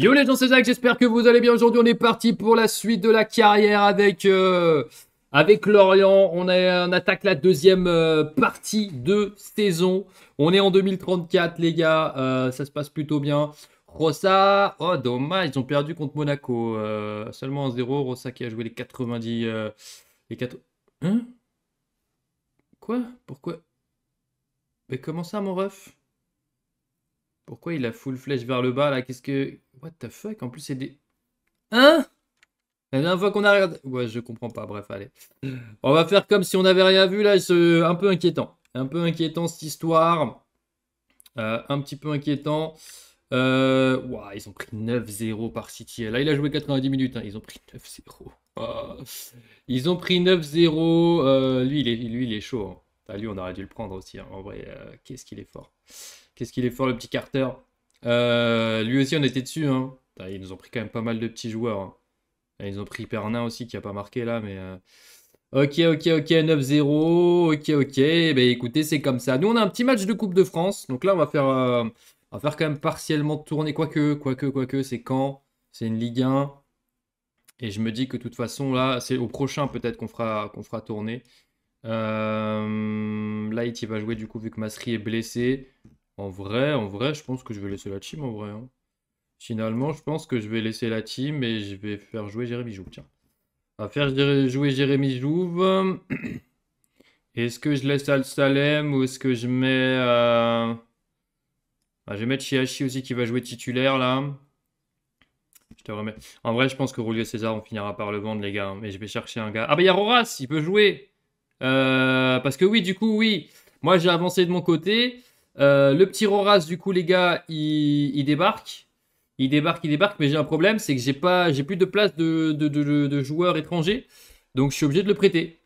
Yo les gens, c'est Zach, j'espère que vous allez bien. Aujourd'hui, on est parti pour la suite de la carrière avec, euh, avec Lorient. On, attaque la deuxième euh, partie de saison. On est en 2034, les gars. Euh, ça se passe plutôt bien. Rossa, oh dommage, ils ont perdu contre Monaco. seulement 1-0. Rossa qui a joué les 90. les 4... Hein Quoi Pourquoi Mais comment ça, mon ref pourquoi il a full flèche vers le bas là Qu'est-ce que. What the fuck En plus, c'est des. Hein La dernière fois qu'on a regardé. Ouais, je comprends pas. Bref, allez. On va faire comme si on n'avait rien vu là. C'est un peu inquiétant. Un peu inquiétant cette histoire. Euh, un petit peu inquiétant. Euh, ils ont pris 9-0 par City. Là, il a joué 90 minutes. Hein. Ils ont pris 9-0. Ils ont pris 9-0. Euh, lui, lui, il est chaud. Hein. Bah, lui, on aurait dû le prendre aussi. Hein. En vrai, qu'est-ce qu'il est fort. Qu'est-ce qu'il est fort, le petit Carter euh, Lui aussi, on était dessus. Hein. Ils nous ont pris quand même pas mal de petits joueurs. Hein. Ils ont pris Pernin aussi, qui a pas marqué là, mais... Euh, ok, ok, ok, 9-0, ok, ok, bah écoutez, c'est comme ça. Nous, on a un petit match de Coupe de France, donc là, on va faire, euh, on va faire quand même partiellement tourner, quoique, quoique, quoique, c'est quand C'est une Ligue 1, et je me dis que de toute façon, là, c'est au prochain peut-être qu'on fera, qu'on fera tourner. Light, il va jouer du coup, vu que Masri est blessé. En vrai, en vrai, je pense que je vais laisser la team en vrai. Hein. Finalement, je pense que je vais laisser la team et je vais faire jouer Jérémy Jouve. Tiens. va faire jouer Jérémy Jouve. Est-ce que je laisse Al Salem ou est-ce que je mets. ah, je vais mettre Chiachi aussi qui va jouer titulaire là. Je te remets. En vrai, je pense que Rolio César, on finira par le vendre, les gars. Mais je vais chercher un gars. Ah, bah, il y a il peut jouer. Euh, parce que oui, du coup, oui. Moi, j'ai avancé de mon côté. Euh, le petit Rorace du coup, les gars, il, débarque. Il débarque, il débarque, mais j'ai un problème, c'est que j'ai pas, j'ai plus de place de, de, de, joueurs étrangers. Donc je suis obligé de le prêter.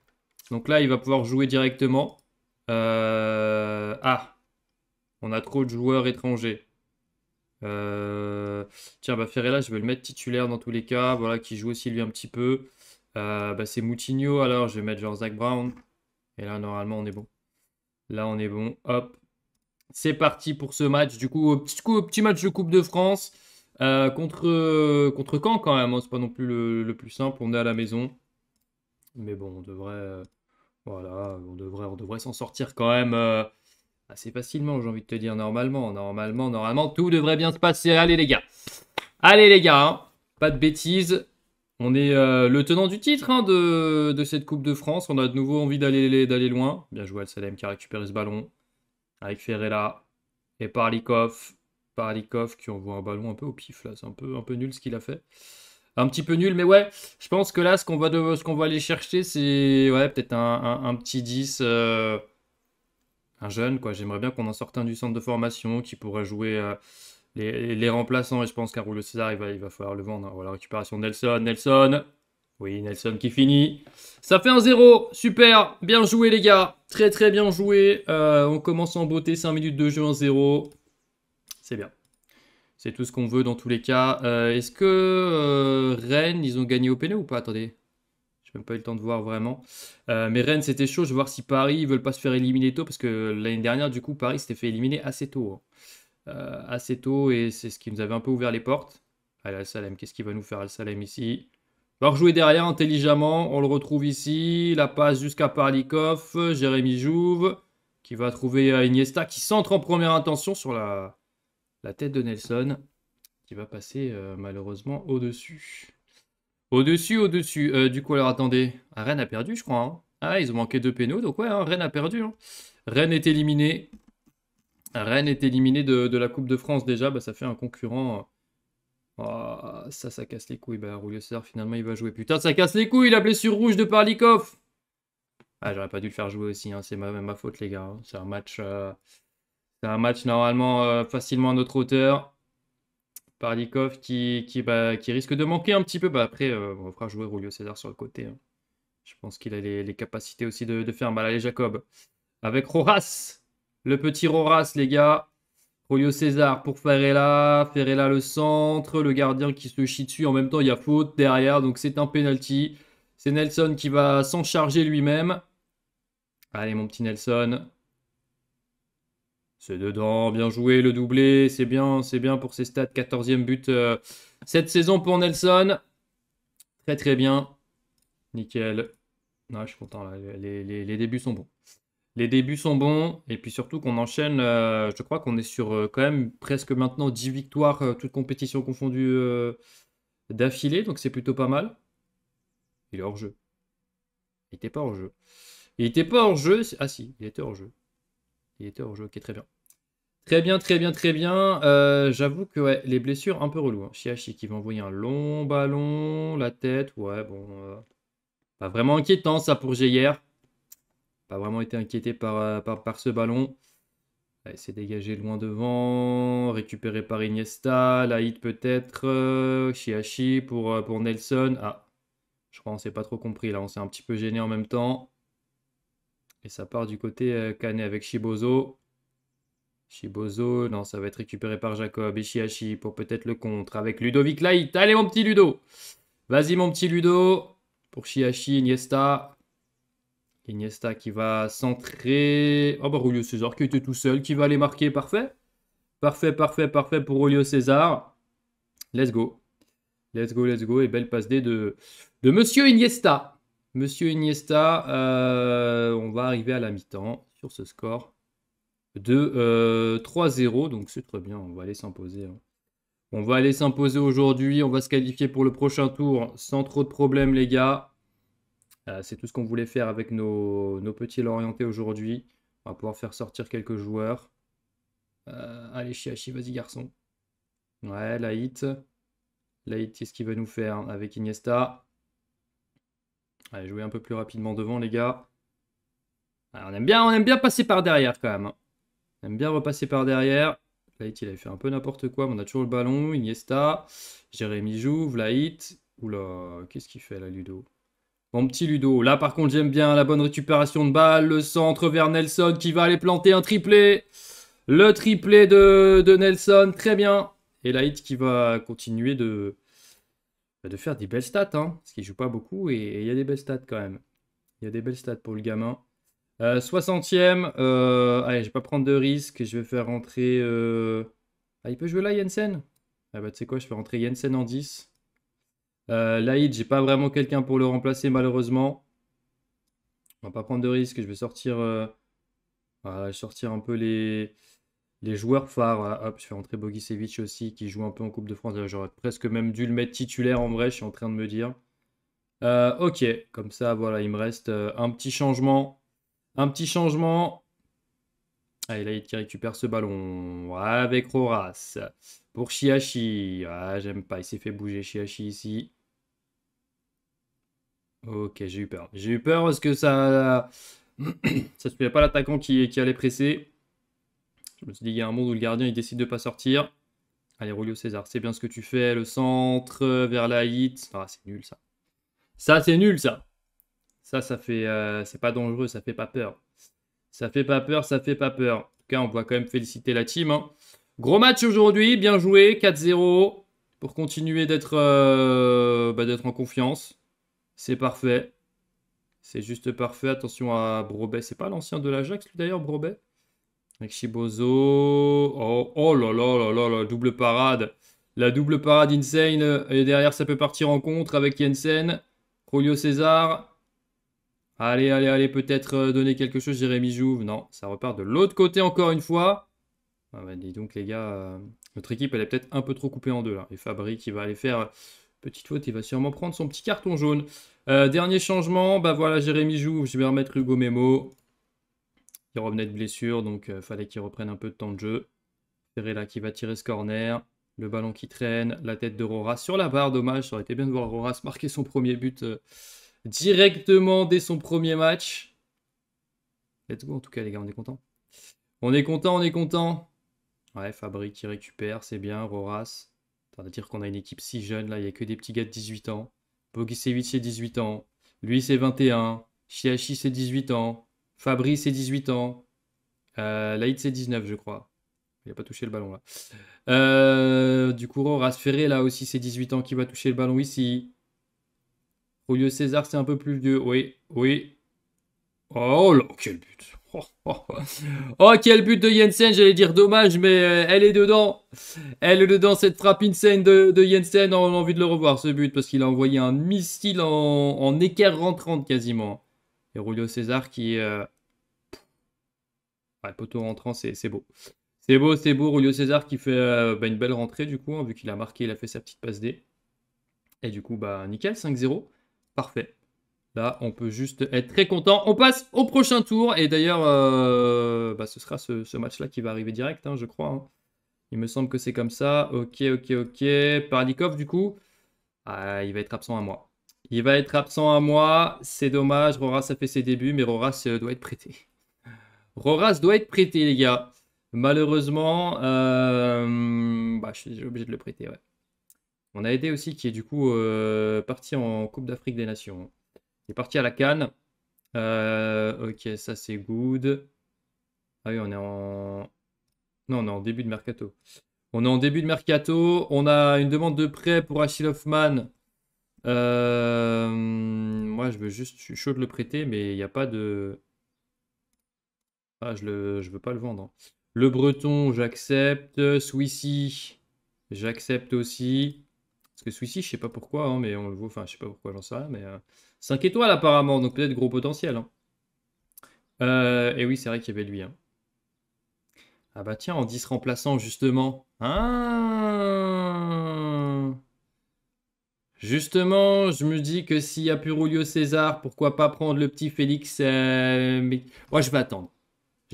Donc là, il va pouvoir jouer directement. Euh, ah, on a trop de joueurs étrangers. Euh, tiens, bah là je vais le mettre titulaire dans tous les cas. Voilà, qui joue aussi lui un petit peu. Bah, c'est Moutinho, alors je vais mettre genre Zach Brown. Et là, normalement, on est bon. Là, on est bon. Hop. C'est parti pour ce match. Du coup, petit, petit match de Coupe de France euh, contre, contre Caen quand même. Hein. C'est pas non plus le, plus simple. On est à la maison. Mais bon, on devrait, euh, voilà, on devrait, on devrait s'en sortir quand même euh, assez facilement, j'ai envie de te dire. Normalement, normalement, normalement, tout devrait bien se passer. Allez les gars. Allez les gars, hein. pas de bêtises. On est le tenant du titre hein, de, de, cette Coupe de France. On a de nouveau envie d'aller loin. Bien joué Al Salem qui a récupéré ce ballon avec Ferreira et Parlikov. Parlikov qui envoie un ballon un peu au pif là, c'est un peu, un peu nul ce qu'il a fait. Un petit peu nul, mais ouais, je pense que là, ce qu'on va, ce qu'on va aller chercher, c'est ouais, peut-être un, petit 10, euh, un jeune, quoi. J'aimerais bien qu'on en sorte un du centre de formation qui pourrait jouer euh, les, remplaçants. Et je pense rouleau César, il va, il va falloir le vendre. Voilà, hein. récupération de Nelson, Nelson, oui, Nelson qui finit. Ça fait un 0. Super. Bien joué, les gars. Très, très bien joué. Euh, on commence en beauté. 5 minutes de jeu, un 0 C'est bien. C'est tout ce qu'on veut dans tous les cas. Euh, est-ce que euh, Rennes, ils ont gagné au pénal e ou pas Attendez. Je même pas eu le temps de voir vraiment. mais Rennes, c'était chaud. Je vais voir si Paris, ils veulent pas se faire éliminer tôt. Parce que l'année dernière, du coup, Paris s'était fait éliminer assez tôt. Hein. assez tôt. Et c'est ce qui nous avait un peu ouvert les portes. Allez, Al-Salem, qu'est-ce qu'il va nous faire Al-Salem ici Va rejouer derrière intelligemment. On le retrouve ici. La passe jusqu'à Parlikov. Jérémy Jouve qui va trouver euh, Iniesta qui centre en première intention sur la, la tête de Nelson qui va passer euh, malheureusement au-dessus. Au-dessus, au-dessus. Euh, du coup, alors attendez. Ah, Rennes a perdu, je crois. Hein. Ah, ils ont manqué deux pénaux. Donc, ouais, hein, Rennes a perdu. Hein. Rennes est éliminé. Rennes est éliminé de, la Coupe de France déjà. Bah, ça fait un concurrent Oh, ça, ça casse les couilles. Bah, César finalement, il va jouer. Putain, ça casse les couilles, la blessure rouge de Parlikov. Ah, j'aurais pas dû le faire jouer aussi. Hein. C'est ma, ma faute, les gars. Hein. C'est un match. Euh, c'est un match normalement euh, facilement à notre hauteur. Parlikov qui, qui, bah, qui, risque de manquer un petit peu. Bah, après, on euh, on fera jouer Rulio César sur le côté. Hein. Je pense qu'il a les, capacités aussi de, faire un mal. les Jacob. Avec Roras. Le petit Roras, les gars. César pour Ferreira, Ferreira le centre, le gardien qui se chie dessus, en même temps il y a faute derrière, donc c'est un penalty. C'est Nelson qui va s'en charger lui-même. Allez mon petit Nelson. C'est dedans, bien joué, le doublé, c'est bien, c'est bien pour ses stats, 14e but euh, cette saison pour Nelson. Très très bien, nickel. Ah, je suis content, les débuts sont bons les débuts sont bons et puis surtout qu'on enchaîne, euh, je crois qu'on est sur euh, quand même presque maintenant 10 victoires, euh, toutes compétitions confondues d'affilée, donc c'est plutôt pas mal. Il est hors jeu. Il n'était pas hors jeu. Il n'était pas hors jeu. Ah si, il était hors jeu. Il était hors jeu, ok, très bien. Très bien, très bien, très bien. J'avoue que les blessures, un peu relou. Hein. Chiachi qui va envoyer un long ballon, la tête, ouais, bon. pas vraiment inquiétant ça pour Geyer vraiment été inquiété par, euh, par, ce ballon. Elle s'est dégagé loin devant, récupéré par Iniesta, Laït peut-être, euh, Chiachi pour, euh, pour Nelson. Ah, je crois qu'on s'est pas trop compris là, on s'est un petit peu gêné en même temps. Et ça part du côté Canet avec Shibozo. Shibozo, non, ça va être récupéré par Jacob et Chiachi pour peut-être le contre avec Ludovic Laït. Allez mon petit Ludo Vas-y mon petit Ludo pour Chiachi, Iniesta. Iniesta qui va centrer. Oh bah Julio César qui était tout seul, qui va aller marquer. Parfait. Parfait, parfait, parfait pour Julio César. Let's go. Let's go, let's go. Et belle passe D de, de Monsieur Iniesta. Monsieur Iniesta, euh, on va arriver à la mi-temps sur ce score de 3-0. Euh, Donc c'est très bien, on va aller s'imposer. Hein. On va aller s'imposer aujourd'hui. On va se qualifier pour le prochain tour sans trop de problèmes, les gars. Euh, c'est tout ce qu'on voulait faire avec nos, petits l'Orienté aujourd'hui. On va pouvoir faire sortir quelques joueurs. Euh, allez, Chiachi, vas-y, garçon. Ouais, la hit. qu'est-ce qu'il va nous faire avec Iniesta Allez, jouer un peu plus rapidement devant, les gars. Ah, on, aime bien, on aime bien passer par derrière, quand même. Hein. On aime bien repasser par derrière. hit, il avait fait un peu n'importe quoi, mais on a toujours le ballon. Iniesta, Jérémy joue, ou Oula, qu'est-ce qu'il fait, là, Ludo mon petit Ludo. Là, par contre, j'aime bien la bonne récupération de balle. Le centre vers Nelson qui va aller planter un triplé. Le triplé de, Nelson. Très bien. Et Light qui va continuer de, bah, de faire des belles stats. Hein, parce qu'il joue pas beaucoup et il y a des belles stats quand même. Il y a des belles stats pour le gamin. 60e. Euh, euh, allez, je vais pas prendre de risque. Je vais faire rentrer. Euh, ah, il peut jouer là, Jensen Ah, bah, tu sais quoi, je vais rentrer Jensen en 10. Euh, Laïd, j'ai pas vraiment quelqu'un pour le remplacer malheureusement. On va pas prendre de risque. Je vais sortir, euh, ah, sortir un peu les, les joueurs phares. Ah, hop, je fais rentrer Bogicevic aussi qui joue un peu en Coupe de France. J'aurais presque même dû le mettre titulaire en vrai, je suis en train de me dire. Euh, ok, comme ça, voilà, il me reste euh, un petit changement. Un petit changement Adelaide qui récupère ce ballon avec Roras. Pour Chiachi. Ah, j'aime pas. Il s'est fait bouger Chiachi ici. Ok, j'ai eu peur. J'ai eu peur parce que ça. ça ne pas l'attaquant qui, allait presser. Je me suis dit, il y a un monde où le gardien il décide de pas sortir. Allez, Rolio César, c'est bien ce que tu fais. Le centre euh, vers la hit. Ah, c'est nul ça. Ça, c'est nul ça. Ça, ça fait. Euh, c'est pas dangereux, ça fait pas peur. Ça fait pas peur, ça fait pas peur. En tout cas, on va quand même féliciter la team. Hein. Gros match aujourd'hui, bien joué, 4-0 pour continuer euh, bah, d'être en confiance. C'est parfait. C'est juste parfait. Attention à Brobet. C'est pas l'ancien de l'Ajax, lui d'ailleurs, Brobet Avec Shibozo. Oh, oh, là là là là là, double parade. La double parade insane. Et derrière, ça peut partir en contre avec Jensen. Julio César. Allez, allez, allez, peut-être euh, donner quelque chose, Jérémy Jouve. Non, ça repart de l'autre côté encore une fois. Ah bah, dis donc, les gars, euh, notre équipe, elle est peut-être un peu trop coupée en deux. Là. Et Fabrique qui va aller faire euh, petite faute, il va sûrement prendre son petit carton jaune. dernier changement, bah voilà, Jérémy Jouve. Je vais remettre Hugo Memo. Il revenait de blessure, donc il fallait qu'il reprenne un peu de temps de jeu. là qui va tirer ce corner. Le ballon qui traîne, la tête de Rora sur la barre, dommage, ça aurait été bien de voir se marquer son premier but directement dès son premier match. Let's go en tout cas les gars, on est content. On est content, on est content. Ouais, Fabri qui récupère, c'est bien, Roras. On à dire qu'on a une équipe si jeune là, il n'y a que des petits gars de 18 ans. Bogi, c'est 18 ans. Lui c'est 21. Chiachi c'est 18 ans. Fabri c'est 18 ans. Euh, Laïd c'est 19 je crois. Il n'a pas touché le ballon là. Euh, du coup, Roras Ferré là aussi c'est 18 ans qui va toucher le ballon ici. Julio César, c'est un peu plus vieux. Oui, oui. Oh là, quel but. Oh, oh, oh. oh quel but de Jensen. J'allais dire dommage, mais euh, elle est dedans. Elle est dedans, cette frappe insane de, de Jensen. On a envie de le revoir, ce but, parce qu'il a envoyé un missile en, équerre rentrante quasiment. Et Julio César qui... Euh... Ouais, poteau rentrant, c'est beau. C'est beau, c'est beau. Julio César qui fait euh, bah, une belle rentrée, du coup, hein, vu qu'il a marqué, il a fait sa petite passe D. Et du coup, bah, nickel, 5-0. Parfait. Là, on peut juste être très content. On passe au prochain tour. Et d'ailleurs, euh, bah, ce sera ce, match-là qui va arriver direct, hein, je crois. Hein. Il me semble que c'est comme ça. Ok, ok, ok. Paradikov, du coup, ah, il va être absent à moi. Il va être absent à moi. C'est dommage. Rorace a fait ses débuts, mais Rorace euh, doit être prêté. Rorace doit être prêté, les gars. Malheureusement, euh, bah, je suis obligé de le prêter, ouais. On a aidé aussi qui est du coup euh, parti en Coupe d'Afrique des Nations. Il est parti à la Cannes. Euh, ok, ça c'est good. Ah oui, on est en. Non, on est en début de mercato. On est en début de mercato. On a une demande de prêt pour Achille Hoffman. Euh, moi, je veux juste. Je suis chaud de le prêter, mais il n'y a pas de. Ah, je le... je veux pas le vendre. Hein. Le Breton, j'accepte. Swissy, j'accepte aussi. Parce que celui-ci, je sais pas pourquoi, hein, mais on le enfin, je sais pas pourquoi, j'en sais rien, mais 5 euh, étoiles apparemment, donc peut-être gros potentiel. Hein. Euh, et oui, c'est vrai qu'il y avait lui. Hein. Ah bah tiens, en 10 remplaçant, justement. Ah justement, je me dis que s'il y a plus César, pourquoi pas prendre le petit Félix euh, Moi, oh, je vais attendre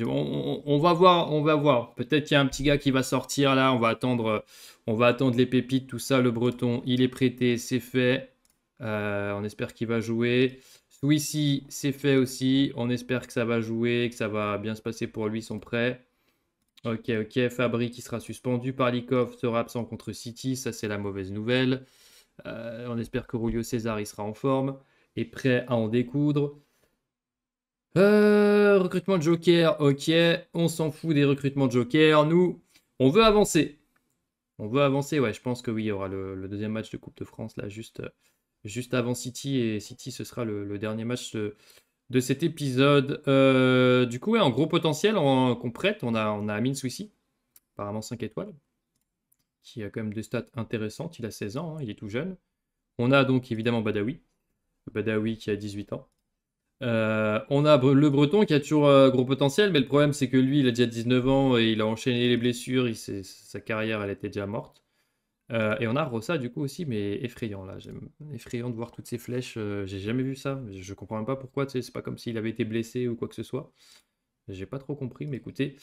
on, va voir, on va voir. Peut-être qu'il y a un petit gars qui va sortir là. On va attendre, euh, on va attendre les pépites, tout ça. Le Breton, il est prêté, c'est fait. Euh, on espère qu'il va jouer. Souissi, c'est fait aussi. On espère que ça va jouer, que ça va bien se passer pour lui, son prêt. Ok, ok. Fabri qui sera suspendu. par Parlikov sera absent contre City. Ça, c'est la mauvaise nouvelle. Euh, on espère que Rulio César, il sera en forme et prêt à en découdre. Euh, recrutement de joker, ok. On s'en fout des recrutements de joker. Nous, on veut avancer. On veut avancer, ouais. Je pense que oui, il y aura le, deuxième match de Coupe de France, là, juste, juste avant City. Et City, ce sera le, dernier match de, cet épisode. Euh, du coup, ouais, en gros potentiel qu'on prête, on a, on a apparemment 5 étoiles, qui a quand même des stats intéressantes. Il a 16 ans, hein, il est tout jeune. On a donc évidemment Badawi. Badawi qui a 18 ans. Euh, on a le Breton qui a toujours un euh, gros potentiel, mais le problème c'est que lui, il a déjà 19 ans et il a enchaîné les blessures. Il sa carrière, elle était déjà morte. Euh, et on a Rossa du coup aussi, mais effrayant là. Effrayant de voir toutes ces flèches. J'ai jamais vu ça. Je comprends pas pourquoi. C'est pas comme s'il avait été blessé ou quoi que ce soit. J'ai pas trop compris, mais écoutez.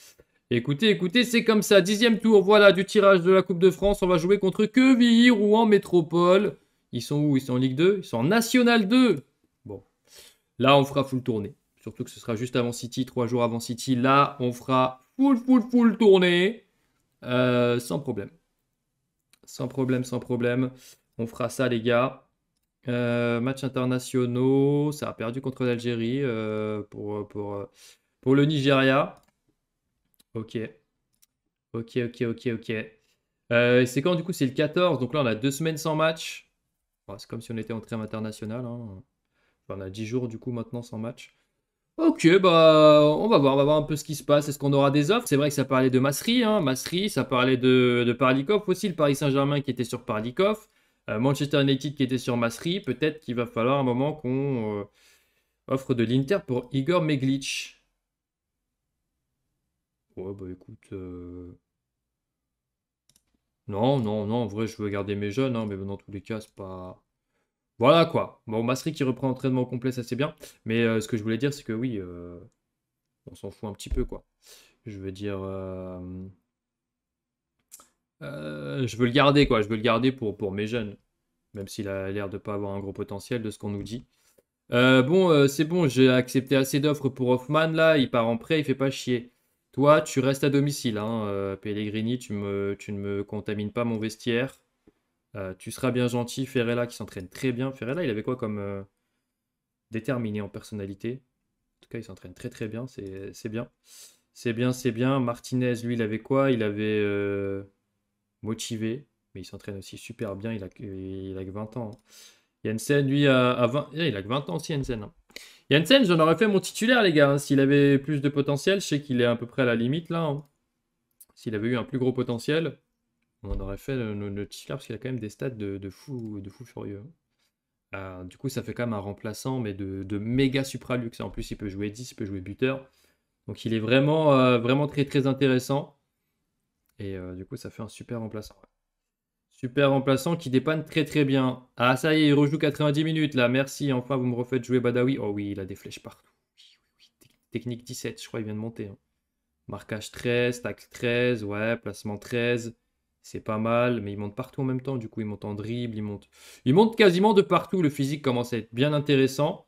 Écoutez, écoutez, c'est comme ça. Dixième tour, voilà, du tirage de la Coupe de France. On va jouer contre Quevilly, Rouen Métropole. Ils sont où Ils sont en Ligue 2 Ils sont en National 2 Là, on fera full tournée. Surtout que ce sera juste avant City, trois jours avant City. Là, on fera full, full, full tournée. Euh, sans problème. Sans problème, sans problème. On fera ça, les gars. Match euh, matchs internationaux. Ça a perdu contre l'Algérie euh, pour, pour, pour le Nigeria. Ok. Ok, ok, ok, ok. c'est quand du coup C'est le 14. Donc là, on a deux semaines sans match. c'est comme si on était en trame international. Hein. On a 10 jours du coup maintenant sans match. Ok, bah on va voir, on va voir un peu ce qui se passe. Est-ce qu'on aura des offres C'est vrai que ça parlait de Masri, hein, Masri, ça parlait de, de aussi, le Paris Saint-Germain qui était sur Parlikov, euh, Manchester United qui était sur Masri. Peut-être qu'il va falloir un moment qu'on euh, offre de l'Inter pour Igor Meglitch. Ouais, bah écoute. Euh, non, non, non, en vrai, je veux garder mes jeunes, hein, mais dans tous les cas, c'est pas. Voilà quoi. Bon, Masri qui reprend entraînement complet, ça c'est bien. Mais euh, ce que je voulais dire, c'est que oui, euh, on s'en fout un petit peu quoi. Je veux dire. Euh, je veux le garder quoi. Je veux le garder pour, pour mes jeunes. Même s'il a l'air de pas avoir un gros potentiel de ce qu'on nous dit. bon, c'est bon, j'ai accepté assez d'offres pour Hoffman là. Il part en prêt, il fait pas chier. Toi, tu restes à domicile, hein, Pellegrini. Tu, me, tu ne me contamines pas mon vestiaire. Euh, tu seras bien gentil, Ferrella qui s'entraîne très bien. Ferrella, il avait quoi comme euh, déterminé en personnalité En tout cas, il s'entraîne très très bien, c'est bien. C'est bien, c'est bien. Martinez, lui, il avait quoi Il avait euh, motivé, mais il s'entraîne aussi super bien, il a, il a que 20 ans. Hein. Jensen, lui, a, 20... Eh, il a que 20 ans aussi, hein. Jensen. j'en aurais fait mon titulaire, les gars. Hein. S'il avait plus de potentiel, je sais qu'il est à peu près à la limite, là. S'il avait eu un plus gros potentiel, on aurait fait le, le, parce qu'il a quand même des stats de, fou, de fou furieux. Euh, du coup, ça fait quand même un remplaçant, mais de, méga supra luxe. En plus, il peut jouer 10, il peut jouer buteur. Donc, il est vraiment, euh, vraiment très, très intéressant. Et euh, du coup, ça fait un super remplaçant. Super remplaçant qui dépanne très, très bien. Ah, ça y est, il rejoue 90 minutes là. Merci. Enfin, vous me refaites jouer Badawi. Oh oui, il a des flèches partout. Technique 17, je crois, il vient de monter. Hein. Marquage 13, taxe 13, ouais, placement 13. C'est pas mal, mais il monte partout en même temps. Du coup, il monte en dribble, il monte. Il monte quasiment de partout. Le physique commence à être bien intéressant.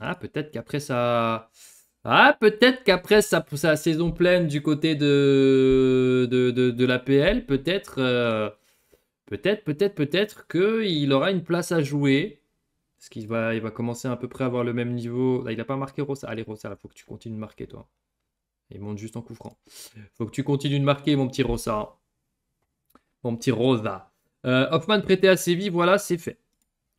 Ah, peut-être qu'après ça. Ah, peut-être qu'après sa, saison pleine du côté de, de, de, l'APL, peut-être, euh, peut-être, peut-être, peut-être qu'il aura une place à jouer. Parce qu'il va, il va commencer à peu près à avoir le même niveau. Là, il n'a pas marqué Rossa. Allez, Rossa, il faut que tu continues de marquer, toi. Il monte juste en coup franc. faut que tu continues de marquer, mon petit Rossa. Mon petit Rosa. Euh, Hoffman prêté à Séville, voilà, c'est fait.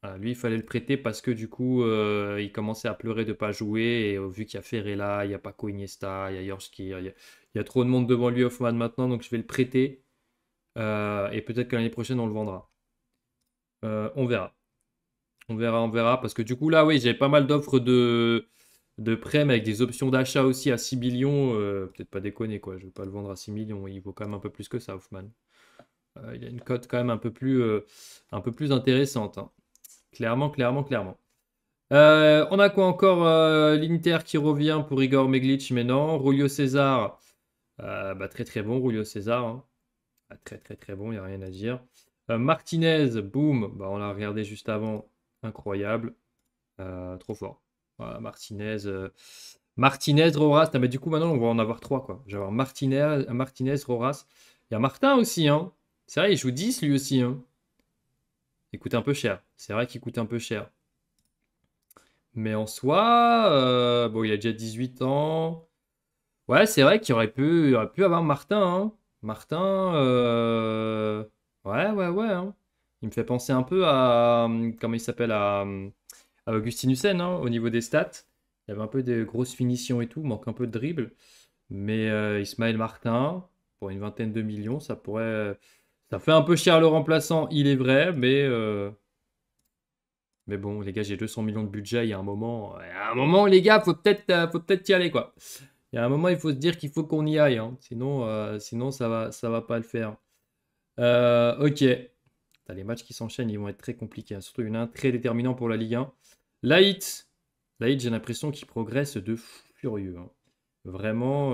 Ah, lui, il fallait le prêter parce que du coup, euh, il commençait à pleurer de ne pas jouer. Et euh, vu qu'il y a Ferrella, il y a Paco Iniesta, il y a Yorski, il, il y a, trop de monde devant lui, Hoffman, maintenant. Donc, je vais le prêter. Euh, et peut-être que l'année prochaine, on le vendra. on verra. On verra, on verra. Parce que du coup, là, oui, j'avais pas mal d'offres de, de mais avec des options d'achat aussi à 6 millions. Peut-être pas déconner, quoi. Je ne vais pas le vendre à 6 millions. Il vaut quand même un peu plus que ça, Hoffman. Euh, il y a une cote quand même un peu plus, euh, un peu plus intéressante. Hein. Clairement, clairement, clairement. Euh, on a quoi encore L'Inter qui revient pour Igor Meglitch mais non. Rulio César, bah, très très bon, Rulio César. Hein. Ah, très très très bon, il n'y a rien à dire. Martinez, boum, bah, on l'a regardé juste avant, incroyable. trop fort. Martinez. Martinez, Roras. mais du coup, maintenant, on va en avoir trois. Quoi. J'avais Martinez, Martinez, Roras. Il y a Martin aussi. Hein. C'est vrai, il joue 10 lui aussi. Hein. Il coûte un peu cher. C'est vrai qu'il coûte un peu cher. Mais en soi, euh, bon, il a déjà 18 ans. Ouais, c'est vrai qu'il aurait pu, avoir Martin. Hein. Martin, euh, ouais, ouais, ouais. Hein. Il me fait penser un peu à, euh, comment il s'appelle, à, Augustin Hussein, au niveau des stats. Il avait un peu des grosses finitions et tout, manque un peu de dribble. Mais Ismaël Martin, pour une vingtaine de millions, ça pourrait, ça fait un peu cher le remplaçant, il est vrai, mais... Euh, mais bon, les gars, j'ai 200 millions de budget, il y a un moment... y a un moment, les gars, faut peut-être euh, faut peut y aller, quoi. Il y a un moment, il faut se dire qu'il faut qu'on y aille, hein. sinon, euh, sinon ça va, ça va pas le faire. ok. les matchs qui s'enchaînent, ils vont être très compliqués. Hein. Surtout, une y très déterminant pour la Ligue 1. Light, Light j'ai l'impression qu'il progresse de furieux. Hein. Vraiment,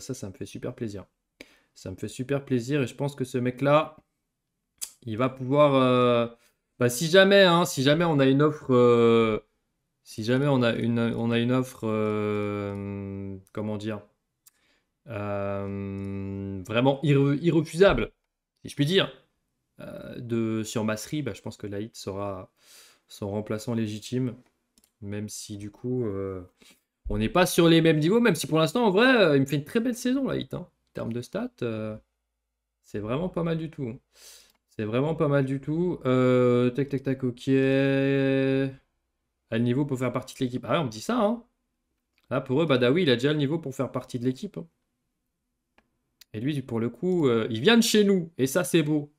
ça, ça me fait super plaisir. Ça me fait super plaisir et je pense que ce mec-là, il va pouvoir. Euh, bah, si jamais, hein, si jamais on a une offre, euh, si jamais on a une, on a une offre, euh, comment dire, vraiment irrefusable, si je puis dire, de sur Masri, bah, je pense que Laït sera son remplaçant légitime, même si du coup. On n'est pas sur les mêmes niveaux, même si pour l'instant, en vrai, il me fait une très belle saison, Laït. Hein termes de stats, euh, c'est vraiment pas mal du tout. C'est vraiment pas mal du tout. Euh, tac, tac, tac, ok. À ah, le niveau pour faire partie de l'équipe. Ah, on me dit ça, hein. Là, pour eux, Badawi, il a déjà le niveau pour faire partie de l'équipe. Hein. Et lui, pour le coup, euh, il vient de chez nous. Et ça, c'est beau.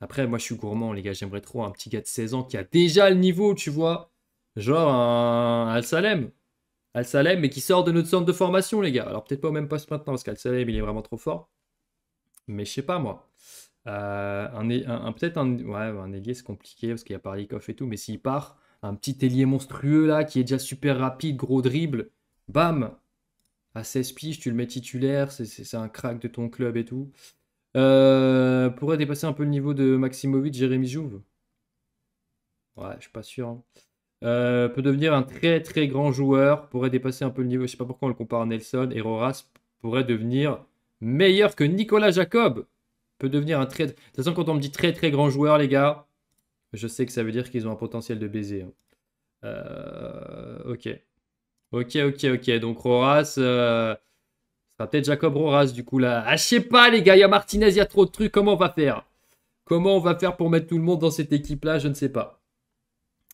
Après, moi, je suis gourmand, les gars. J'aimerais trop un petit gars de 16 ans qui a déjà le niveau, tu vois. Genre un Al-Salem. Al-Salem, mais qui sort de notre centre de formation, les gars. Alors peut-être pas au même poste maintenant, parce qu'Al-Salem, il est vraiment trop fort. Mais je sais pas, moi. Euh, un, peut-être un, ouais, un ailier, c'est compliqué, parce qu'il y a Coff et tout, mais s'il part, un petit ailier monstrueux, là, qui est déjà super rapide, gros dribble, bam À 16 piges, tu le mets titulaire, c'est un crack de ton club et tout. Euh, pourrait dépasser un peu le niveau de Maximovic, Jérémy Jouve Ouais, je suis pas sûr. Hein. Euh, peut devenir un très très grand joueur, pourrait dépasser un peu le niveau. Je sais pas pourquoi on le compare à Nelson. Et Roras pourrait devenir meilleur que Nicolas Jacob. Peut devenir un très. De toute façon, quand on me dit très très grand joueur, les gars, je sais que ça veut dire qu'ils ont un potentiel de baiser. Hein. Euh, ok. Ok, ok, ok. Donc Roras. Euh, peut-être Jacob Roras du coup là. Ah, je sais pas les gars, il y a Martinez, il y a trop de trucs. Comment on va faire Comment on va faire pour mettre tout le monde dans cette équipe là Je ne sais pas.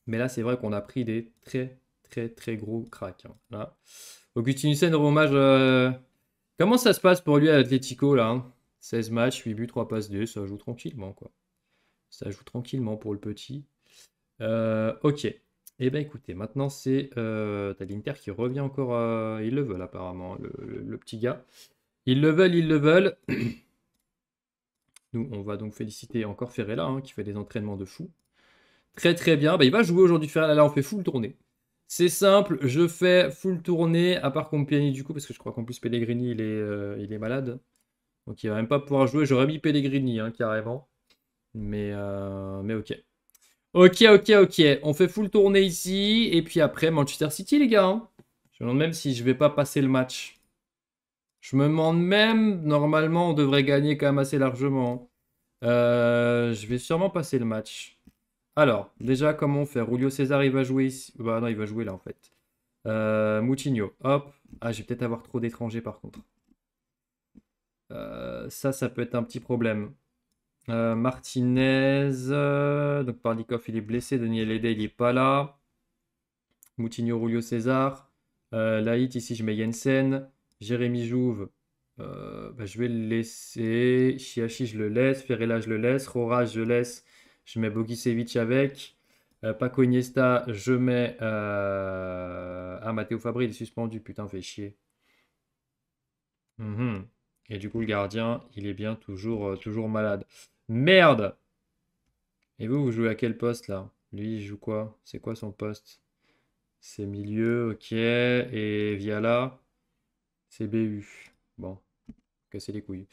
Mais là, c'est vrai qu'on a pris des très, très, très gros cracks. Hein, là. hommage. Euh, comment ça se passe pour lui à l'Atletico là 16 hein? matchs, 8 buts, 3 passes 2, ça joue tranquillement quoi. Ça joue tranquillement pour le petit. Euh, ok. eh bien, écoutez, maintenant c'est euh, t'as l'Inter qui revient encore. Ils le veulent apparemment, hein, le, petit gars. Ils le veulent, ils le veulent. Nous, on va donc féliciter encore Ferrella hein, qui fait des entraînements de fou très très bien, bah, il va jouer aujourd'hui Faire Là, on fait full tournée. C'est simple, je fais full tournée, à part Compiègne du coup, parce que je crois qu'en plus Pellegrini il est, euh, il est malade. Donc il va même pas pouvoir jouer. J'aurais mis Pellegrini hein, carrément. Mais, euh, mais ok. Ok, ok, ok. On fait full tournée ici. Et puis après, Manchester City, les gars. Hein. Je me demande même si je vais pas passer le match. Je me demande même, normalement, on devrait gagner quand même assez largement. Hein. Euh, je vais sûrement passer le match. Alors, déjà, comment on fait Julio César, il va jouer ici. Bah non, il va jouer là en fait. Euh, Moutinho, hop. Ah, je vais peut-être avoir trop d'étrangers par contre. Euh, ça, ça peut être un petit problème. Euh, Martinez, donc Pardikov, il est blessé. Daniel Ede, il n'est pas là. Moutinho, Julio César. Laït, ici, je mets Jensen. Jérémy Jouve, bah, je vais le laisser. Chiachi, je le laisse. Ferrella, je le laisse. Rora, je le laisse je mets Bogicevic avec. Euh, Paco Iniesta, je mets. Euh... Ah, Matteo Fabri, il est suspendu, putain, fait chier. Mhm. Et du coup, le gardien, il est bien toujours, euh, toujours malade. Merde Et vous, vous jouez à quel poste là Lui, il joue quoi C'est quoi son poste C'est milieu, ok. Et Viala, c'est BU. Bon, casser les couilles.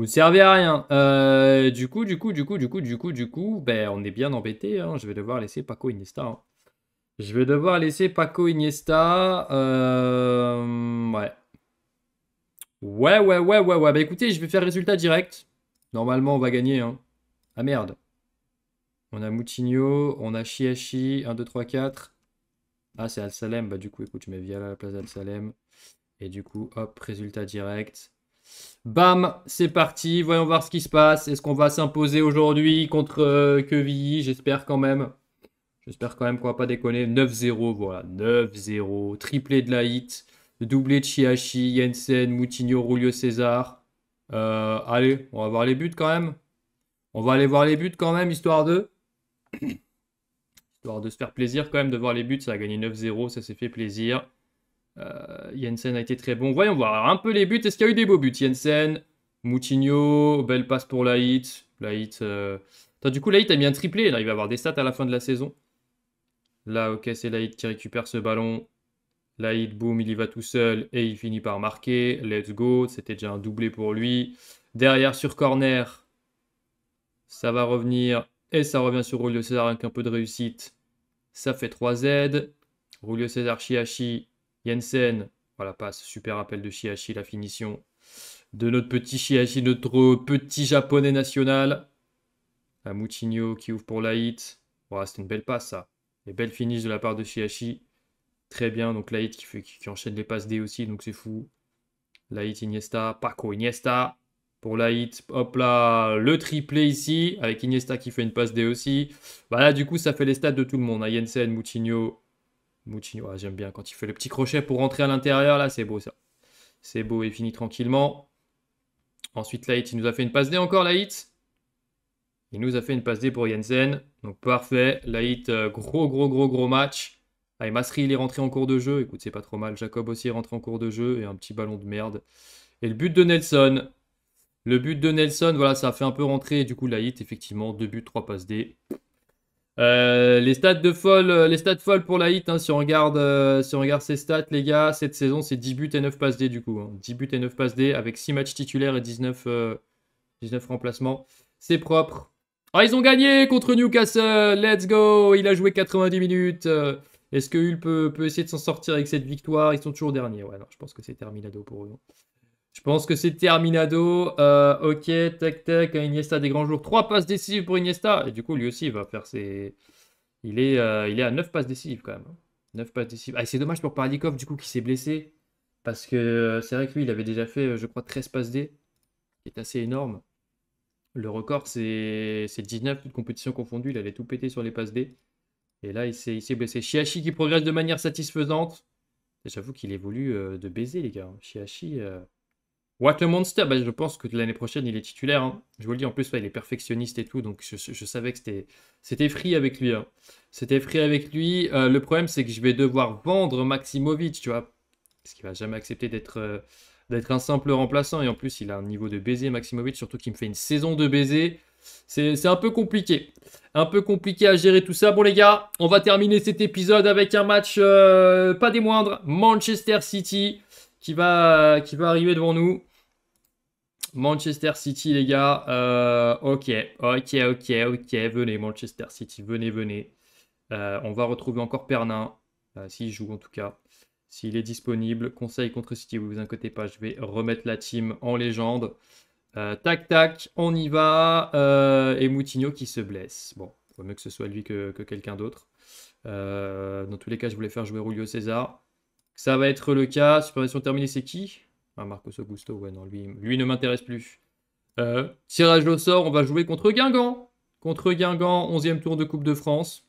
Vous ne servez à rien. Euh, du coup, du coup, du coup, du coup, du coup, du coup, ben, on est bien embêté. Hein. Je vais devoir laisser Paco Iniesta. Hein. Je vais devoir laisser Paco Iniesta. Euh, ouais. Ouais, ouais, ouais, ouais, ouais. Bah écoutez, je vais faire résultat direct. Normalement, on va gagner. à hein. Ah merde. On a Moutinho, on a Chiachi, 1, 2, 3, 4. Ah, c'est Al-Salem. Bah du coup, écoute, je mets Viala à la place d'Al-Salem. Et du coup, hop, résultat direct. Bam, c'est parti. Voyons voir ce qui se passe. Est-ce qu'on va s'imposer aujourd'hui contre euh, J'espère quand même. J'espère quand même qu'on va pas déconner. 9-0, voilà. 9-0. Triplé de la hit. Doublé de Chiachi, Jensen, Moutinho, Rulio César. Euh, allez, on va voir les buts quand même. On va aller voir les buts quand même, histoire de. histoire de se faire plaisir quand même de voir les buts. Ça a gagné 9-0, ça s'est fait plaisir. Euh, a été très bon. Voyons voir un peu les buts. Est-ce qu'il y a eu des beaux buts Jensen, Moutinho, belle passe pour Laït. Laït. Euh, du coup, Laït a bien triplé. Là, il va avoir des stats à la fin de la saison. Là, ok, c'est Laït qui récupère ce ballon. Laït, boum, il y va tout seul et il finit par marquer. Let's go. C'était déjà un doublé pour lui. Derrière sur corner, ça va revenir et ça revient sur Rolio César avec un peu de réussite. Ça fait 3 Z. Rolio César Chiachi Jensen, voilà, passe, super appel de Shiashi, la finition de notre petit Shiashi, notre petit japonais national. À Moutinho qui ouvre pour la Voilà, c'est une belle passe, ça. Et belle finish de la part de Shiashi, Très bien, donc la qui, enchaîne les passes D aussi, donc c'est fou. La Iniesta, Paco Iniesta pour la Hop là, le triplé ici, avec Iniesta qui fait une passe D aussi. Voilà, bah du coup, ça fait les stats de tout le monde. Hein. Jensen, Moutinho, Moutinho, ah, j'aime bien quand il fait le petit crochet pour rentrer à l'intérieur, là, c'est beau ça. C'est beau et fini tranquillement. Ensuite, Laït, il nous a fait une passe D encore, Laït. Il nous a fait une passe D pour Jensen. Donc parfait. Laït, euh, gros, gros, gros, gros match. Ah, Masri, il est rentré en cours de jeu. Écoute, c'est pas trop mal. Jacob aussi est rentré en cours de jeu. Et un petit ballon de merde. Et le but de Nelson. Le but de Nelson, voilà, ça a fait un peu rentrer. Du coup, Laït, effectivement, deux buts, trois passes D. Euh, les stats de folle, euh, les stats folles pour la hit, hein, si, on regarde, euh, si on regarde ses stats, les gars, cette saison, c'est 10 buts et 9 passes D du coup. 10 hein. buts et 9 passes D avec 6 matchs titulaires et 19, 19 remplacements. C'est propre. Ah, ils ont gagné contre Newcastle. Let's go. Il a joué 90 minutes. Est-ce que Hul peut, peut essayer de s'en sortir avec cette victoire Ils sont toujours derniers. Ouais, non, je pense que c'est terminado pour eux. Hein. Je pense que c'est terminado. Euh, ok, tac tac, Iniesta des grands jours. 3 passes décisives pour Iniesta. Et du coup, lui aussi, il va faire ses. Il est, euh, il est à 9 passes décisives quand même. 9 passes décisives. Ah, c'est dommage pour Paradikov, du coup, qui s'est blessé. Parce que euh, c'est vrai que lui, il avait déjà fait, je crois, 13 passes D. C'est est assez énorme. Le record, c'est 19, toutes compétition confondues. Il allait tout péter sur les passes D. Et là, il s'est blessé. Chiachi qui progresse de manière satisfaisante. J'avoue qu'il évolue de baiser, les gars. Chiachi. What a monster. je pense que l'année prochaine, il est titulaire. Hein. Je vous le dis, en plus, il est perfectionniste et tout, donc je, savais que c'était free avec lui. Hein. C'était free avec lui. Euh, le problème, c'est que je vais devoir vendre Maximovic, tu vois. Parce qu'il va jamais accepter d'être euh, d'être un simple remplaçant. Et en plus, il a un niveau de baiser, Maximovic, surtout qu'il me fait une saison de baiser. C'est un peu compliqué. Un peu compliqué à gérer tout ça. Bon les gars, on va terminer cet épisode avec un match euh, pas des moindres. Manchester City qui va, qui va arriver devant nous. Manchester City, les gars. Euh, ok, ok, ok, ok. Venez, Manchester City, venez, venez. Euh, on va retrouver encore Pernin, euh, s'il joue en tout cas. S'il est disponible. Conseil contre City, vous vous inquiétez pas, je vais remettre la team en légende. tac, tac, on y va. et Moutinho qui se blesse. Bon, il vaut mieux que ce soit lui que, que quelqu'un d'autre. dans tous les cas, je voulais faire jouer Julio César. Ça va être le cas. Supervision terminée, c'est qui ah, Marcos Augusto, ouais, non, lui, lui ne m'intéresse plus. Euh, tirage au sort, on va jouer contre Guingamp. Contre Guingamp, 11e tour de Coupe de France.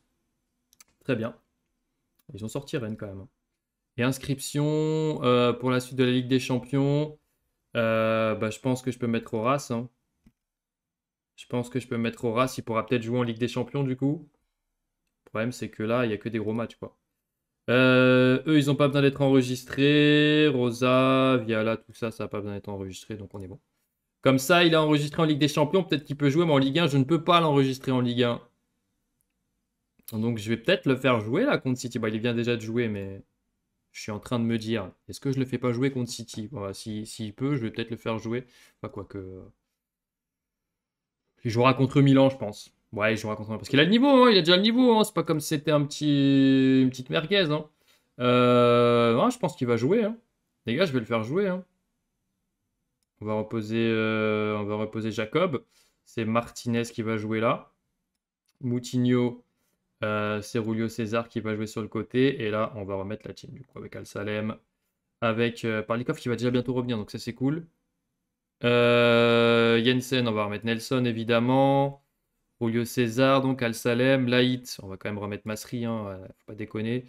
Très bien. Ils ont sorti Rennes quand même. Hein. Et inscription euh, pour la suite de la Ligue des Champions. Euh, bah, je pense que je peux mettre Horace. Hein. Je pense que je peux mettre Horace. Il pourra peut-être jouer en Ligue des Champions du coup. Le problème, c'est que là, il n'y a que des gros matchs. quoi. Euh, eux, ils n'ont pas besoin d'être enregistrés. Rosa, Viala, tout ça, ça n'a pas besoin d'être enregistré, donc on est bon. Comme ça, il est enregistré en Ligue des Champions. Peut-être qu'il peut jouer, mais en Ligue 1, je ne peux pas l'enregistrer en Ligue 1. Donc je vais peut-être le faire jouer là contre City. Bah, il vient déjà de jouer, mais je suis en train de me dire, est-ce que je le fais pas jouer contre City bah, S'il si, peut, je vais peut-être le faire jouer. Enfin, bah, quoi que... Euh, il jouera contre Milan, je pense. Ouais, je raconte parce qu'il a le niveau, hein, il a déjà le niveau. Hein. c'est pas comme si c'était un petit, une petite merguez. Hein. Euh, je pense qu'il va jouer. Les gars, je vais le faire jouer. On va reposer, euh, on va reposer Jacob. C'est Martinez qui va jouer là. Moutinho, euh, c'est Rulio César qui va jouer sur le côté. Et là, on va remettre la team du coup avec Al Salem, avec Parlikov qui va déjà bientôt revenir. Donc ça, c'est cool. Jensen, on va remettre Nelson évidemment lieu César, donc Al-Salem, Laït, on va quand même remettre Masri, hein, euh, faut pas déconner.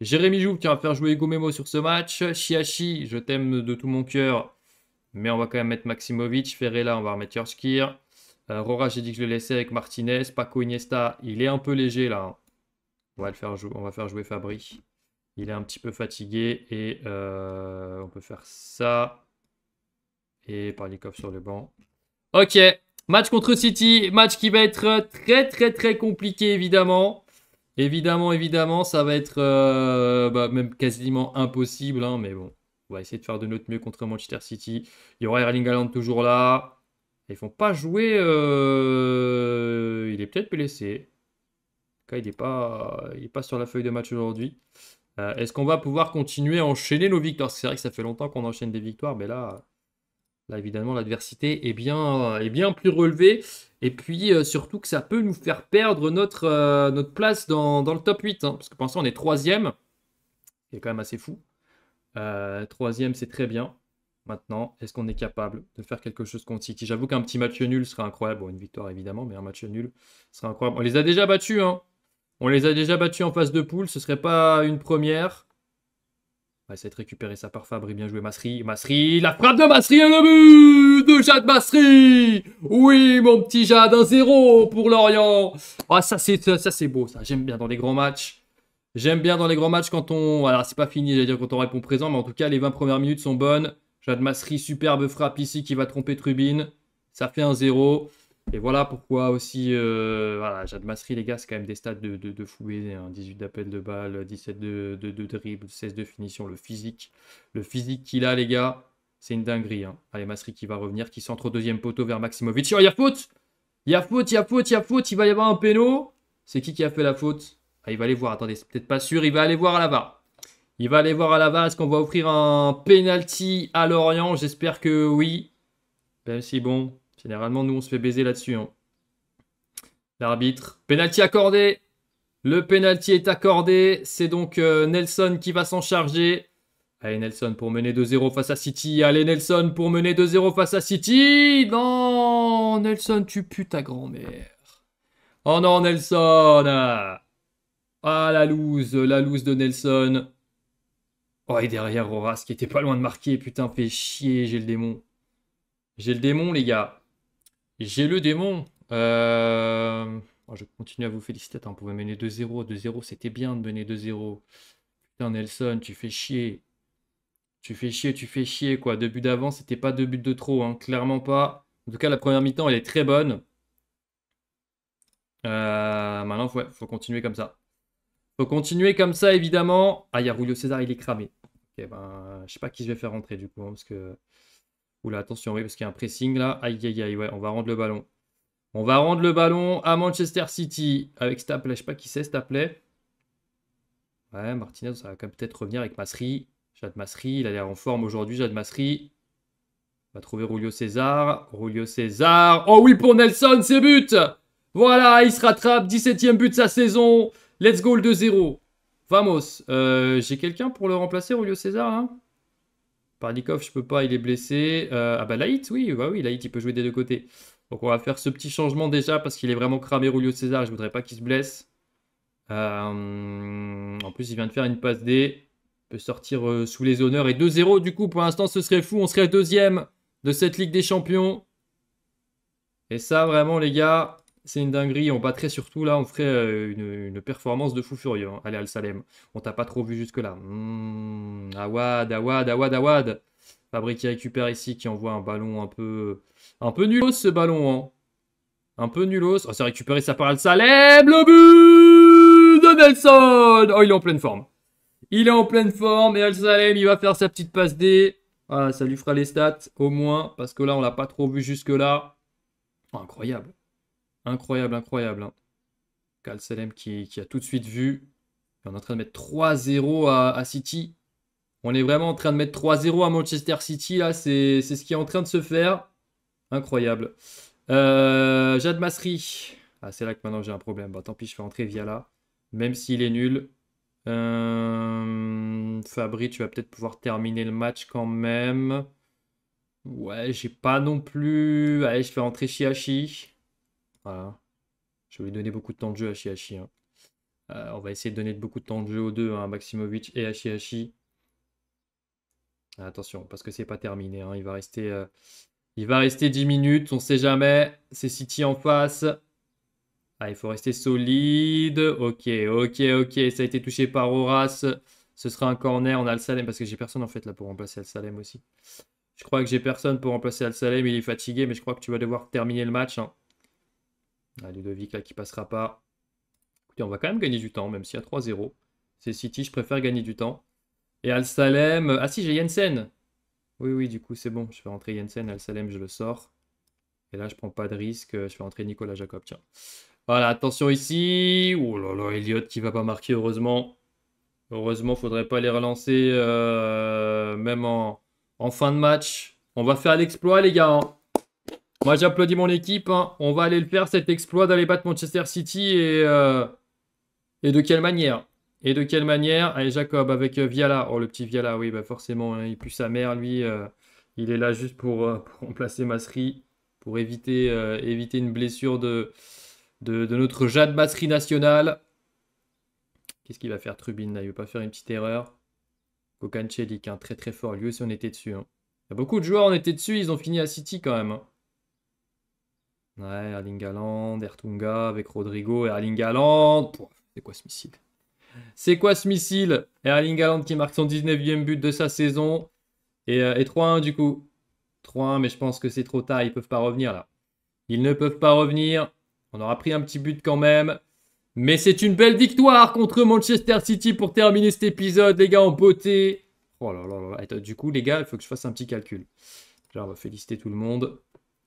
Jérémy Jou tiens, va faire jouer Gomemo sur ce match. Chiachi, je t'aime de tout mon cœur, mais on va quand même mettre Maximovic. Ferrella, on va remettre Yorskir. Euh, Rora, j'ai dit que je le laissais avec Martinez. Paco Iniesta, il est un peu léger là. Hein. On, va le faire jouer, on va faire jouer Fabri. Il est un petit peu fatigué et euh, on peut faire ça. Et Parlikov sur le banc. Ok, Match contre City, match qui va être euh, très très très compliqué évidemment. Évidemment, évidemment, ça va être euh, bah, même quasiment impossible, hein, mais bon, on va essayer de faire de notre mieux contre Manchester City. Il y aura Erling Haaland toujours là. Ils font pas jouer. Euh, il est peut-être blessé. En tout cas, il n'est pas, il pas sur la feuille de match aujourd'hui. Est-ce qu'on va pouvoir continuer à enchaîner nos victoires C'est vrai que ça fait longtemps qu'on enchaîne des victoires, mais là, Là, évidemment, l'adversité est bien, euh, bien plus relevée. Et puis, euh, surtout que ça peut nous faire perdre notre, euh, notre place dans, le top 8. Hein, parce que pour l'instant, on est troisième. C'est quand même assez fou. Troisième, c'est très bien. Maintenant, est-ce qu'on est capable de faire quelque chose contre City J'avoue qu'un petit match nul serait incroyable. Bon, une victoire évidemment, mais un match nul serait incroyable. On les a déjà battus, hein. On les a déjà battus en phase de poule. Ce serait pas une première. On va essayer de récupérer ça par et Bien joué, Masri. Masri, la frappe de Masri et le but de Jade Masri. Oui, mon petit Jade, un 0 pour Lorient. Ah, ça, c'est, ça, c'est beau, ça. J'aime bien dans les grands matchs. J'aime bien dans les grands matchs quand on. alors c'est pas fini, j'allais dire quand on répond présent, mais en tout cas, les 20 premières minutes sont bonnes. Jade Masri, superbe frappe ici qui va tromper Trubin. Ça fait 1-0. Et voilà pourquoi aussi, euh, voilà, Jad Masri, les gars, c'est quand même des stats de, de, 18 hein. d'appel de balle, 17 de, de, dribble, 16 de finition, le physique. Le physique qu'il a, les gars, c'est une dinguerie. Hein. Allez, Masri qui va revenir, qui centre au deuxième poteau vers Maximovic. Oh, il y a faute Il y a faute, il y a faute, il y a faute, il va y avoir un péno. C'est qui qui a fait la faute ah, Il va aller voir, attendez, c'est peut-être pas sûr, il va aller voir à la barre. Il va aller voir à la barre, est-ce qu'on va offrir un penalty à Lorient J'espère que oui. Ben si bon, Généralement, nous, on se fait baiser là-dessus. Hein. L'arbitre. penalty accordé. Le penalty est accordé. C'est donc euh, Nelson qui va s'en charger. Allez, Nelson pour mener 2-0 face à City. Allez, Nelson pour mener 2-0 face à City. Non, Nelson, tu putes ta grand-mère. Oh non, Nelson. Ah, ah, la loose. La loose de Nelson. Oh, et derrière Horace qui était pas loin de marquer. Putain, fait chier, j'ai le démon. J'ai le démon, les gars. J'ai le démon. Euh, oh, je continue à vous féliciter. Attends, on pouvait mener 2-0. 2-0, c'était bien de mener 2-0. Putain, Nelson, tu fais chier. Tu fais chier, tu fais chier, quoi. Deux buts d'avant, c'était pas deux buts de trop, hein. clairement pas. En tout cas, la première mi-temps, elle est très bonne. Euh, maintenant, il faut continuer comme ça. Faut continuer comme ça, évidemment. Ah, il y a Rulio César, il est cramé. Je ben, je sais pas qui je vais faire rentrer, du coup, hein, parce que... Oula, attention, oui, parce qu'il y a un pressing là. Aïe, aïe, aïe, ouais, on va rendre le ballon. On va rendre le ballon à Manchester City avec Stapley. Je sais pas qui c'est, Stapley. Ouais, Martinez, ça va peut-être revenir avec Masri. Jade Masri, il a l'air en forme aujourd'hui, Jade Masri. On va trouver Rulio César. Rulio César. Oh oui, pour Nelson, c'est but Voilà, il se rattrape. 17 e but de sa saison. Let's go le 2-0. Vamos. Euh, j'ai quelqu'un pour le remplacer, Rulio César hein Parnikov, je peux pas, il est blessé. Euh, ah bah Laït, oui, bah oui, Laït, il peut jouer des deux côtés. Donc on va faire ce petit changement déjà parce qu'il est vraiment cramé Rulio César. Je voudrais pas qu'il se blesse. Euh, en plus, il vient de faire une passe D. Il peut sortir euh, sous les honneurs. Et 2-0, du coup, pour l'instant, ce serait fou. On serait deuxième de cette Ligue des Champions. Et ça, vraiment, les gars, c'est une dinguerie. On battrait surtout là, on ferait euh, une, performance de fou furieux. Hein, allez, Al-Salem, on t'a pas trop vu jusque-là. Hmm, awad, Awad, Awad, Awad. Fabrique qui récupère ici, qui envoie un ballon un peu. Un peu nulos ce ballon. Hein. Un peu nulos. Oh, c'est récupéré ça par Al-Salem. Le but de Nelson Oh, il est en pleine forme. Il est en pleine forme et Al-Salem, il va faire sa petite passe D. Voilà, ah, ça lui fera les stats au moins parce que là, on l'a pas trop vu jusque-là. incroyable. Incroyable, incroyable. Hein. qui, a tout de suite vu. on est en train de mettre 3-0 à, City. On est vraiment en train de mettre 3-0 à Manchester City. Là, c'est ce qui est en train de se faire. Incroyable. Euh, Jad Masri. Ah, c'est là que maintenant j'ai un problème. Bah, tant pis, je fais entrer là. Même s'il est nul. Euh, Fabri, tu vas peut-être pouvoir terminer le match quand même. Ouais, j'ai pas non plus. Allez, je fais entrer Chiachi. Voilà. Je vais lui donner beaucoup de temps de jeu à Shihashi. Hein. Euh, on va essayer de donner beaucoup de temps de jeu aux deux, à hein, Maximovic et à ah, attention, parce que c'est pas terminé. Hein. Il, va rester, euh, il va rester 10 minutes, on sait jamais. C'est City en face. Ah, il faut rester solide. Ok, ok, ok. Ça a été touché par Horace. Ce sera un corner. On a Al Salem parce que j'ai personne en fait là pour remplacer Al Salem aussi. Je crois que j'ai personne pour remplacer Al Salem. Il est fatigué, mais je crois que tu vas devoir terminer le match. Ah, Ludovic là qui passera pas. Écoutez, on va quand même gagner du temps, même s'il y a 3-0. C'est City, je préfère gagner du temps. Et Al Salem. Euh, ah si, j'ai Jensen. Oui, oui, du coup, c'est bon. Je fais rentrer Jensen, Al Salem, je le sors. Et là, je prends pas de risque. Je fais rentrer Nicolas Jacob. Tiens. Voilà, attention ici. Oh là là, Elliott qui va pas marquer, heureusement. Heureusement, faudrait pas les relancer euh, même en, fin de match. On va faire l'exploit, les gars. Hein. Moi, j'applaudis mon équipe. Hein. On va aller le faire, cet exploit d'aller battre Manchester City. Et, euh, et de quelle manière Et de quelle manière Allez, Jacob, avec euh, Viala. Oh, le petit Viala, oui, bah forcément, hein, il pue sa mère, lui. Euh, il est là juste pour, remplacer Masri, pour éviter, éviter une blessure de, de, notre Jade Masri national. Qu'est-ce qu'il va faire, Trubin Il ne veut pas faire une petite erreur. Kokanchelik, un très très fort. Lui aussi, on était dessus. Hein. Il y a beaucoup de joueurs, on était dessus. Ils ont fini à City quand même. Ouais, Erling Haaland, Ertunga avec Rodrigo, Erling Haaland. C'est quoi ce missile C'est quoi ce missile Erling Haaland qui marque son 19e but de sa saison. Et, 3-1 euh, du coup. 3-1, mais je pense que c'est trop tard. Ils ne peuvent pas revenir là. Ils ne peuvent pas revenir. On aura pris un petit but quand même. Mais c'est une belle victoire contre Manchester City pour terminer cet épisode, les gars, en beauté. Oh là là là. Euh, du coup, les gars, il faut que je fasse un petit calcul. Genre, on va féliciter tout le monde.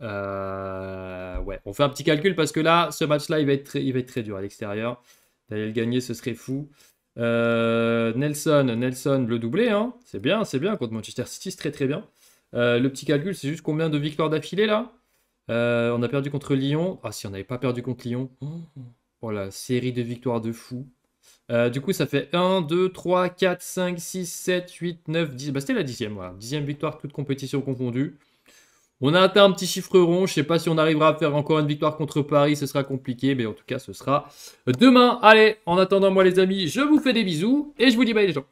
Euh, ouais, on fait un petit calcul parce que là, ce match-là, il, va être très, très dur à l'extérieur. D'aller le gagner, ce serait fou. Euh, Nelson, Nelson, le doublé, hein. c'est bien, c'est bien contre Manchester City, c'est très très bien. Euh, le petit calcul, c'est juste combien de victoires d'affilée là On a perdu contre Lyon. Ah si, on n'avait pas perdu contre Lyon. Voilà, oh, oh série de victoires de fou. du coup, ça fait 1, 2, 3, 4, 5, 6, 7, 8, 9, 10. Bah, C'était la dixième, voilà. Dixième victoire, toute compétition confondue. On a atteint un petit chiffre rond. Je ne sais pas si on arrivera à faire encore une victoire contre Paris. Ce sera compliqué, mais en tout cas, ce sera demain. Allez, en attendant, moi, les amis, je vous fais des bisous et je vous dis bye, les gens.